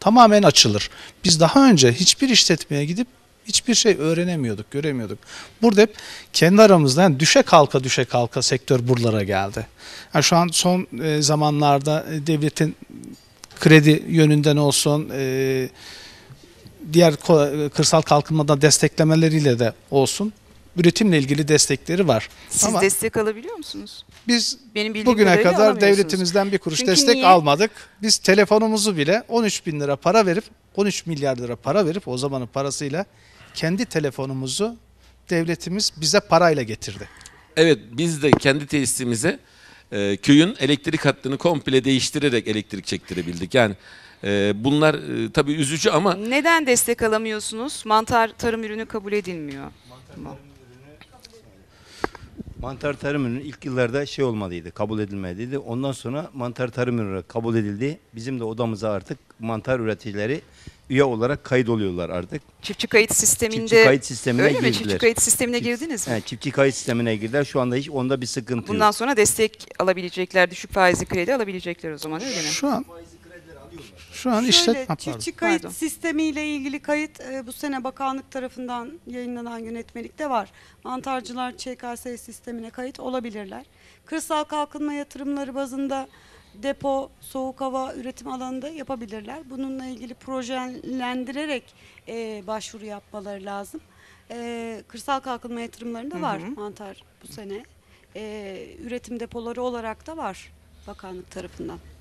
tamamen açılır. Biz daha önce hiçbir işletmeye gidip hiçbir şey öğrenemiyorduk, göremiyorduk. Burada hep kendi aramızdan düşe kalka düşe kalka sektör buralara geldi. Yani şu an son e, zamanlarda e, devletin kredi yönünden olsun, e, diğer kırsal kalkınmada desteklemeleriyle de olsun üretimle ilgili destekleri var. Siz Ama destek alabiliyor musunuz? Biz Benim bugüne kadar devletimizden bir kuruş Çünkü destek niye? almadık. Biz telefonumuzu bile 13 bin lira para verip 13 milyar lira para verip o zamanın parasıyla kendi telefonumuzu devletimiz bize parayla getirdi. Evet biz de kendi tesisimize e, köyün elektrik hattını komple değiştirerek elektrik çektirebildik. Yani e, bunlar e, tabii üzücü ama... Neden destek alamıyorsunuz? Mantar tarım ürünü kabul edilmiyor. Mantar, tarım Mantar tarımının ilk yıllarda şey olmadıydı, kabul edilmediydi. Ondan sonra mantar tarım ürünü kabul edildi. Bizim de odamıza artık mantar üreticileri üye olarak kayıt oluyorlar artık. Çiftçi kayıt sisteminde çiftçi kayıt sistemine öyle girdiler. mi? Çiftçi kayıt sistemine girdiniz mi? Evet, çiftçi kayıt sistemine girdiler. Şu anda hiç onda bir sıkıntı Bundan yok. Bundan sonra destek alabilecekler, düşük faizli kredi alabilecekler o zaman öyle mi? Şu an şu an Şöyle, işletme çiftçi kayıt Pardon. sistemiyle ilgili kayıt e, bu sene bakanlık tarafından yayınlanan yönetmelikte var. Mantarcılar ÇKS sistemine kayıt olabilirler. Kırsal kalkınma yatırımları bazında depo, soğuk hava üretim alanında yapabilirler. Bununla ilgili projelendirerek e, başvuru yapmaları lazım. E, kırsal kalkınma yatırımlarında var mantar bu sene. E, üretim depoları olarak da var bakanlık tarafından.